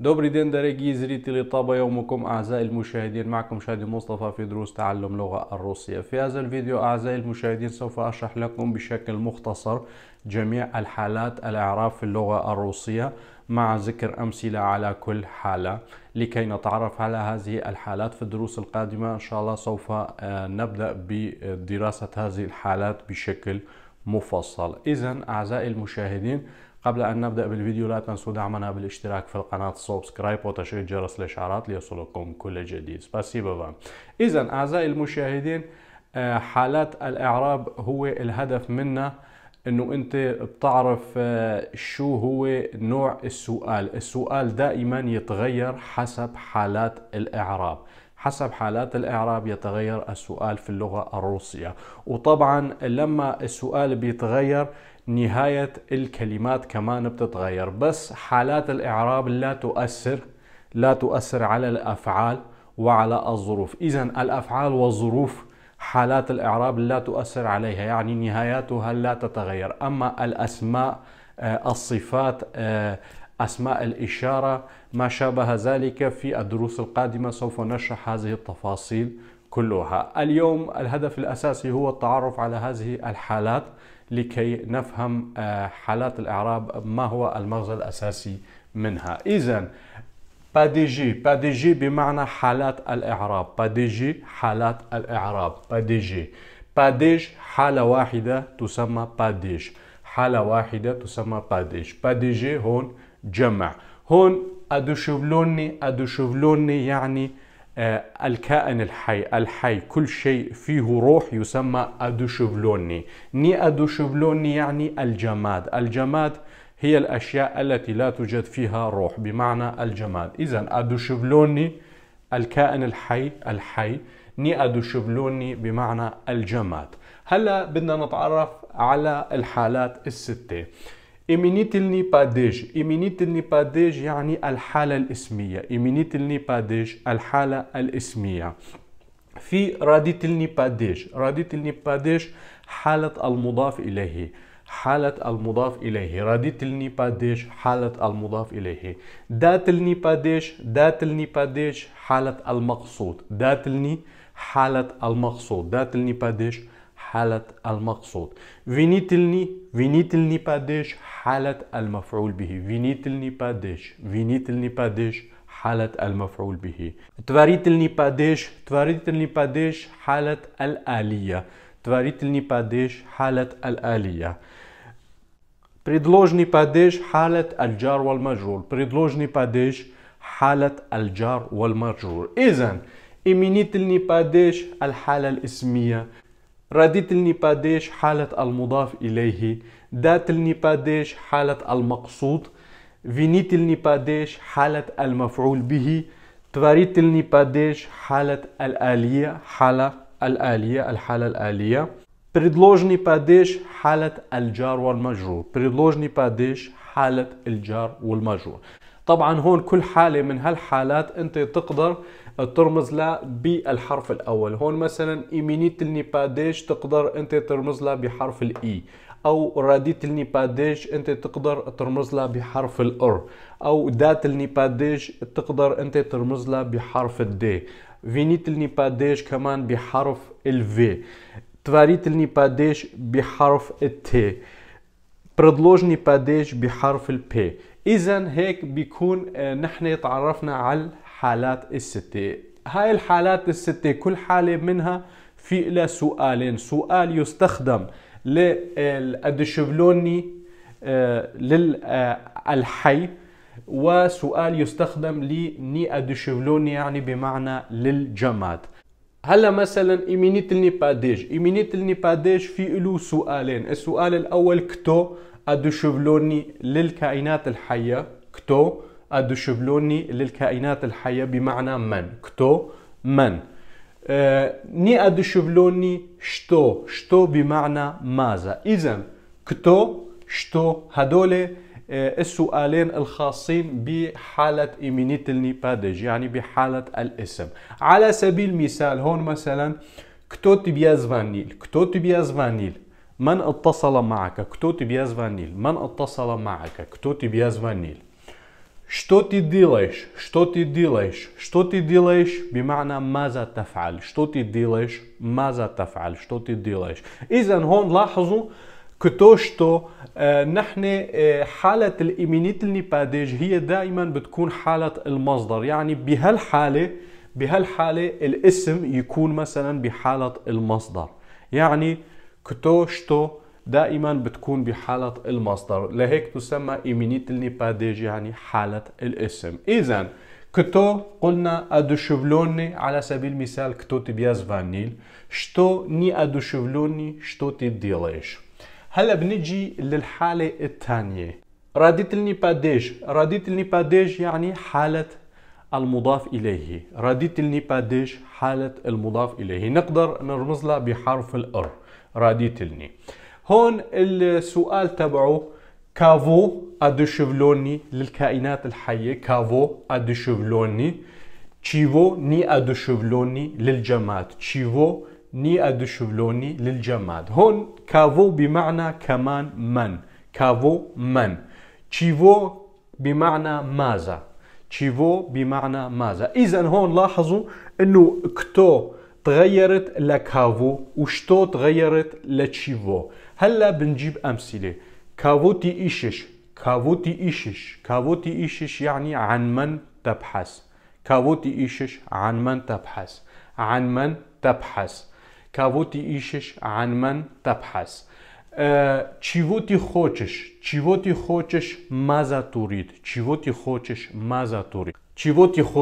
دوبري دين دارجي زريتي لطاب يومكم أعزائي المشاهدين معكم شادي مصطفى في دروس تعلم لغة الروسية في هذا الفيديو أعزائي المشاهدين سوف أشرح لكم بشكل مختصر جميع الحالات الإعراب في اللغة الروسية مع ذكر أمثلة على كل حالة لكي نتعرف على هذه الحالات في الدروس القادمة إن شاء الله سوف نبدأ بدراسة هذه الحالات بشكل مختصر مفصل إذا أعزائي المشاهدين قبل أن نبدأ بالفيديو لا تنسوا دعمنا بالاشتراك في القناة سبسكرايب وتشغيل جرس الإشعارات ليصلكم كل جديد إذا أعزائي المشاهدين آه، حالات الإعراب هو الهدف منا انه انت بتعرف آه، شو هو نوع السؤال السؤال دائما يتغير حسب حالات الاعراب حسب حالات الإعراب يتغير السؤال في اللغة الروسية وطبعا لما السؤال بيتغير نهاية الكلمات كمان بتتغير بس حالات الإعراب لا تؤثر لا تؤثر على الأفعال وعلى الظروف إذا الأفعال والظروف حالات الإعراب لا تؤثر عليها يعني نهاياتها لا تتغير أما الأسماء آه، الصفات آه، أسماء الإشارة ما شابه ذلك في الدروس القادمة سوف نشرح هذه التفاصيل كلها اليوم الهدف الأساسي هو التعرف على هذه الحالات لكي نفهم آه، حالات الإعراب ما هو المغزى الأساسي منها إذا باديجي باديجي بمعنى حالات الإعراب باديجي حالات الإعراب باديجي باديج حالة واحدة تسمى باديج حالة واحدة تسمى باديج باديجي هون جمع هون أدوشفلوني أدوشفلوني يعني آه، الكائن الحي الحي كل شيء فيه روح يسمى أدوشفلوني ني أدوشفلوني يعني الجماد الجماد هي الأشياء التي لا توجد فيها روح بمعنى الجماد إذا أدوشفلوني الكائن الحي الحي ني أدوشفلوني بمعنى الجماد هلا بدنا نتعرف على الحالات الستة إيمينيتلني باديج إيمينيتلني باديج يعني الحالة الاسمية إيمينيتلني باديج الحالة الاسمية في راديتلني باديج راديتلني باديج حالة المضاف إليه حالة المضاف إليه راديتلني باديج حالة المضاف إليه داتلني باديج داتلني باديج حالة المقصود داتلني حالة المقصود داتلني باديج حالة المقصود فينيتلني فينيتلني باديش حالة المفعول به فينيتلني باديش فينيتلني باديش حالة المفعول به تفاريتلني باديش تفاريتلني باديش حالة الآلية تفاريتلني باديش حالة الآلية بريدلوجني باديش حالة الجار والمجرور بريدلوجني باديش حالة الجار والمجرور إذا إمينيتلني باديش الحالة الاسمية رديت النيباديش حالة المضاف إليه دات النيباديش حالة المقصود فينيت النيباديش حالة المفعول به تفاريت النيباديش حالة الآلية حالة الآلية الحالة الآلية بريدلوج نيباديش حالة الجار والمجرور. بريدلوج نيباديش حالة الجار والمجرور. طبعا هون كل حالة من هالحالات انت تقدر ترمز لها بالحرف الاول هون مثلا ايمينيت النيباديش تقدر انت ترمز لها بحرف الاي e. او راديت النيباديش انت تقدر ترمز لها بحرف الار او دات النيباديش تقدر انت ترمز لها بحرف الدي فينيت النيباديش كمان بحرف الفي تفاريت النيباديش بحرف التي برضلوج نيباديش بحرف البي اذا هيك بيكون آه، نحن تعرفنا على الحالات الستة هاي الحالات الستة كل حالة منها في لها سؤالين سؤال يستخدم للأدشبلوني آه، للحي آه، وسؤال يستخدم لني أدشبلوني يعني بمعنى للجماد هلا مثلا ايمينيت النيباديج ايمينيت النيباديج في له سؤالين السؤال الاول كتو أدشبلوني للكائنات الحية كتو أدشبلوني للكائنات الحية بمعنى من كتو من أه ني أدشبلوني شتو شتو بمعنى ماذا إذا كتو شتو هدول آه، السؤالين الخاصين بحالة إيمينيتلني بادج يعني بحالة الاسم على سبيل المثال هون مثلا كتو تبيا زفانيل كتو تبيا زفانيل من اتصل معك كتوتي بياز فانيل من اتصل معك كتوتي بياز فانيل что ты делаешь что ты делаешь что ты делаешь بمعنى ماذا تفعل что ты делаешь ماذا تفعل что ты делаешь اذا هون لاحظوا كتوشتو شتو آه، نحن آه، حالة الإيمينيت باديج هي دائما بتكون حالة المصدر يعني بهالحالة بهالحالة الاسم يكون مثلا بحالة المصدر يعني كتو شتو دائما بتكون بحالة المصدر لهيك تسمى إيمينيتلني باديج يعني حالة الاسم إذا كتو قلنا أدو شفلوني على سبيل المثال كتو تبياز فانيل شتو ني أدو شفلوني شتو تبديليش هلا بنجي للحالة الثانية راديتلني باديج راديتلني باديج يعني حالة المضاف إليه راديتلني باديش حالة المضاف إليه نقدر نرمز لها بحرف الار راديتلني هون السؤال تبعه كافو أدو شفلوني للكائنات الحية كافو أدو شفلوني تشيفو ني أدو شفلوني للجماد تشيفو ني أدو شفلوني للجماد هون كافو بمعنى كمان من كافو من تشيفو بمعنى ماذا تشيفو بمعنى ماذا اذا هون لاحظوا انه كتو تغيرت لكافو وشتو تغيرت لتشيفو هلا بنجيب امثله كافوتي ايشش كافوتي ايشش كافوتي ايشش يعني عن من تبحث كافوتي ايشش عن من تبحث عن من تبحث كافوتي ايشش عن من تبحث چی وی خوچش چیی خوچش مز تورید، چیی خوچش ماذا توید، چیی خوچش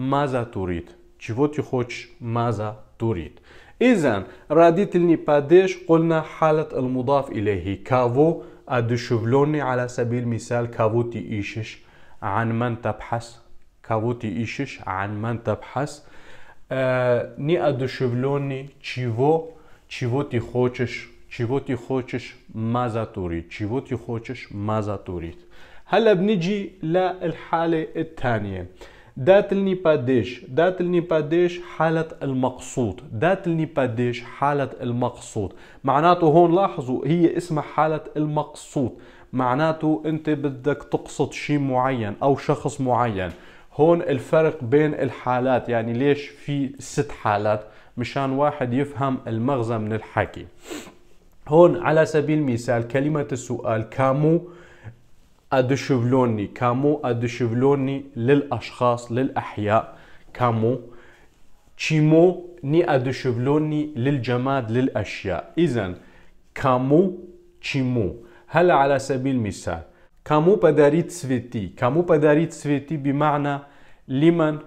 ماذا تید، چیی خوچش ماذا تیدایزن ردتلنی پش قولنا حالت المضاف اللهی، کوو ادلوی علی سبیل میثال کووتی ایشش، عن من ت بح کاوتی ایشش، عن من ت بحس نی ادوللوی چی چیی خوچش، чего ты хочешь мазатурить чего ты хочешь мазатурить هلا بنجي للحالة الثانية دات النيباديش دات النيباديش حالة المقصود دات النيباديش حالة المقصود معناته هون لاحظوا هي اسمها حالة المقصود معناته انت بدك تقصد شيء معين او شخص معين هون الفرق بين الحالات يعني ليش في ست حالات مشان واحد يفهم المغزى من الحكي هون على سبيل المثال كلمة السؤال كامو أدشفلوني كامو أدشفلوني للأشخاص للأحياء كامو تشيمو ني أدشفلوني للجماد للأشياء إذا كامو تشيمو هلا على سبيل المثال كامو بداريت سفيتي كامو بداريت سفيتي بمعنى لمن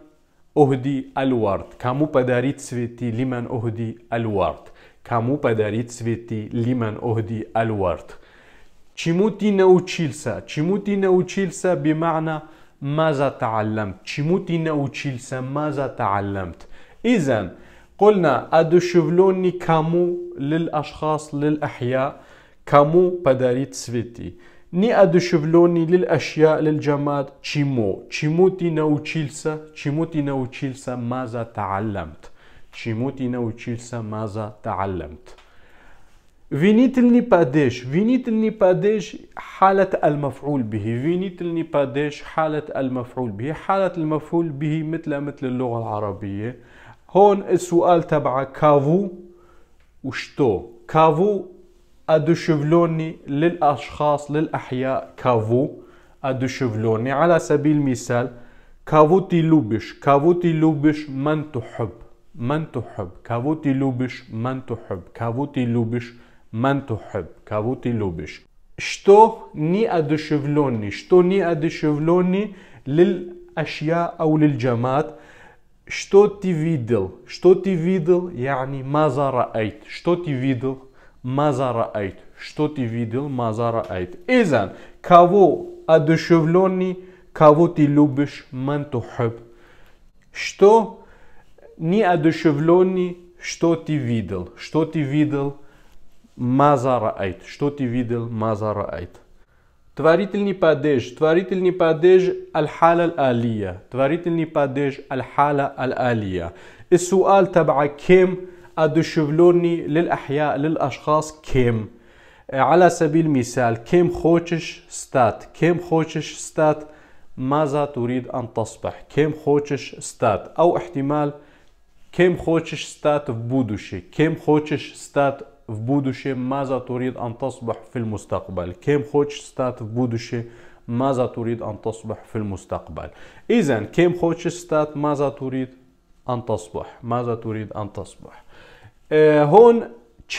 أهدي الورد كامو بداريت سفيتي لمن أهدي الورد Кому подарить цветы Лиман Охди Алвард? Чему ты научился? Чему ты научился بمعنى ماذا تعلمت؟ чему ты научился? ماذا تعلمت؟ إذا قلنا أدشفلوني كامو للأشخاص للأحياء كامو باداريت سفيتي ني أدشفلوني للأشياء للجماد تشيمو تشيمو تي ناوتشيلسا تشيمو تي ناوتشيلسا ماذا تعلمت تشيموتينا وتشيلسا ماذا تعلمت فينيت النيباديش فينيت النيباديش حالة المفعول به فينيت النيباديش حالة المفعول به حالة المفعول به مثل مثل اللغة العربية هون السؤال تبع كافو وشتو كافو ادو ادوشفلوني للأشخاص للأحياء كافو ادو ادوشفلوني على سبيل المثال كافو تي لوبش كافو تي لوبش من تحب мантухуб, кого ты любишь, мантухуб, кого ты любишь, мантухуб, кого ты любишь. Что неодушевленный, что неодушевленный лил ашья ау лил джамат, что ты видел, что ты видел, яни мазара айт, что ты видел, мазара айт, что ты видел, мазара айт. Изан, кого одушевленный, кого ты любишь, мантухуб. Что неодушевленный, что ты видел, что ты видел, мазара айт, что ты видел, мазара айт. Творительный падеж, творительный падеж аль-хала аль-алия, творительный падеж аль-хала аль-алия. السؤال تبع كم ادشفلوني للاحياء للاشخاص كم على سبيل المثال كم خوتش ستات كم خوتش ستات ماذا تريد ان تصبح كم خوتش ستات او احتمال كم хочешь ستات في بودوشي كم хочешь ستات в будущем ماذا تريد أن تصبح في المستقبل كم хочешь стать в будущем ماذا تريد أن تصبح في المستقبل إذا كم хочешь ستات ماذا تريد أن تصبح ماذا تريد أن تصبح هون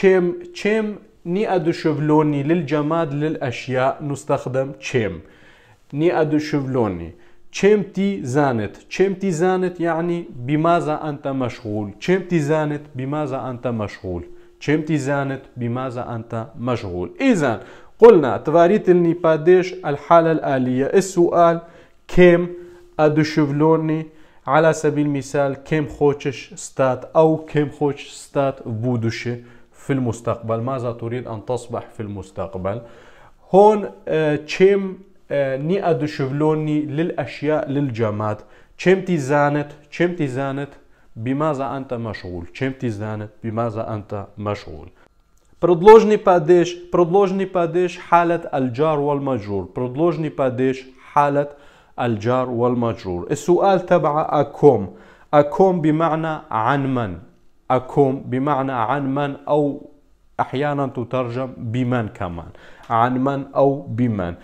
كم كم نيأدوشفلوني للجماد للأشياء نستخدم كم نيأدوشفلوني چمتی زانت چمتی زانت يعني بماذا أنت مشغول چمتی زانت بماذا أنت مشغول چمتی زانت بماذا أنت مشغول إذا قلنا تفاريتلني باديش الحالة الآلية السؤال كم أدشفلوني على سبيل المثال كم خوتش ستات أو كم خوتش ستات بودوشي في المستقبل ماذا تريد أن تصبح في المستقبل هون كم ني أدشفلوني للأشياء للجماد كم تزانت كم تزانت بماذا أنت مشغول كم تزانت بماذا أنت مشغول Продолжний падеж, продолжний падеж حالت الجار والمجرور продолжний падеж حالت الجار والمجرور السؤال تبع أكم أكم بمعنى عن من أكم بمعنى عن من أو أحيانا تترجم بمن كمان عن من أو بمن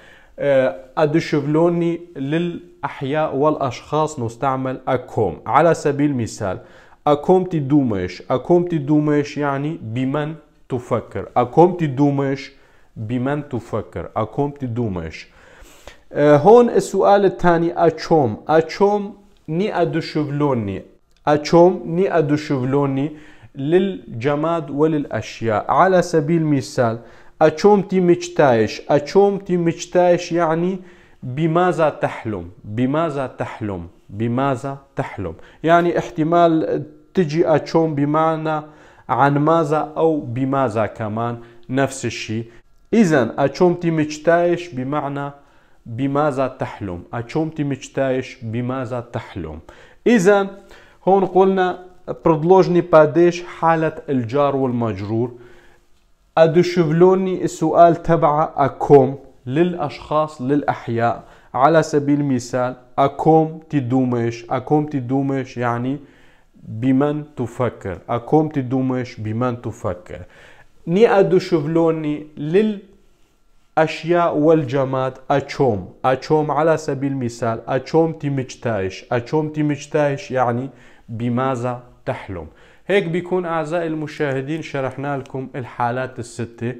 آه، أدشفلوني للأحياء والأشخاص نستعمل أكوم على سبيل المثال أكوم تدومش أكوم تدومش يعني بمن تفكر أكوم تدومش بمن تفكر أكوم تدومش آه، هون السؤال الثاني أتشوم أتشوم ني أدشفلوني أتشوم ني أدشفلوني للجماد وللأشياء على سبيل المثال о чем ты мечтаешь о чем ты мечтаешь يعني بماذا تحلم بماذا تحلم بماذا تحلم يعني احتمال تجي أتشون بمعنى عن ماذا أو بماذا كمان نفس الشيء إذا تي تمجتايش بمعنى بماذا تحلم تي تمجتايش بماذا تحلم إذا هون قلنا برضلوجني باديش حالة الجار والمجرور أدشفلوني السؤال تبع أكوم للأشخاص للأحياء على سبيل المثال أكوم تدومش أكوم تدومش يعني بمن تفكر أكوم تدومش بمن تفكر ني أدشفلوني لل أشياء والجماد أشوم أشوم على سبيل المثال أشوم تمجتايش أشوم تمجتايش يعني بماذا تحلم هيك بيكون أعزائي المشاهدين شرحنا لكم الحالات الستة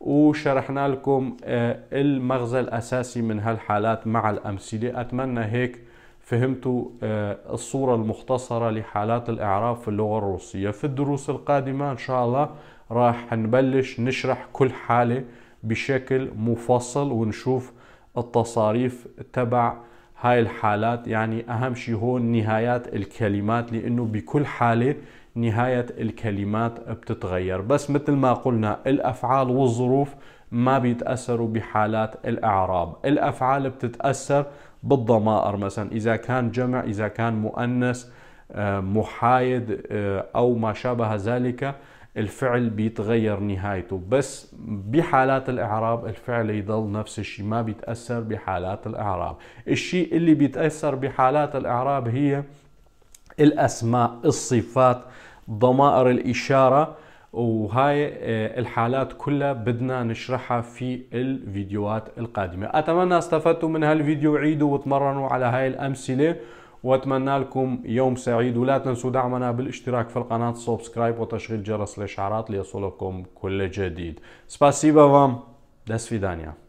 وشرحنا لكم آه، المغزى الأساسي من هالحالات مع الأمثلة أتمنى هيك فهمتوا آه، الصورة المختصرة لحالات الإعراب في اللغة الروسية في الدروس القادمة إن شاء الله راح نبلش نشرح كل حالة بشكل مفصل ونشوف التصاريف تبع هاي الحالات يعني أهم شيء هون نهايات الكلمات لأنه بكل حالة نهاية الكلمات بتتغير بس مثل ما قلنا الأفعال والظروف ما بيتأثروا بحالات الأعراب الأفعال بتتأثر بالضمائر مثلا إذا كان جمع إذا كان مؤنث آه، محايد آه، أو ما شابه ذلك الفعل بيتغير نهايته بس بحالات الإعراب الفعل يضل نفس الشيء ما بيتأثر بحالات الإعراب الشيء اللي بيتأثر بحالات الإعراب هي الأسماء الصفات ضمائر الإشارة وهاي آه، الحالات كلها بدنا نشرحها في الفيديوهات القادمة أتمنى استفدتوا من هالفيديو عيدوا وتمرنوا على هاي الأمثلة واتمنى لكم يوم سعيد ولا تنسوا دعمنا بالاشتراك في القناة سبسكرايب وتشغيل جرس الإشعارات ليصلكم كل جديد سباسيبا وام دس في دانيا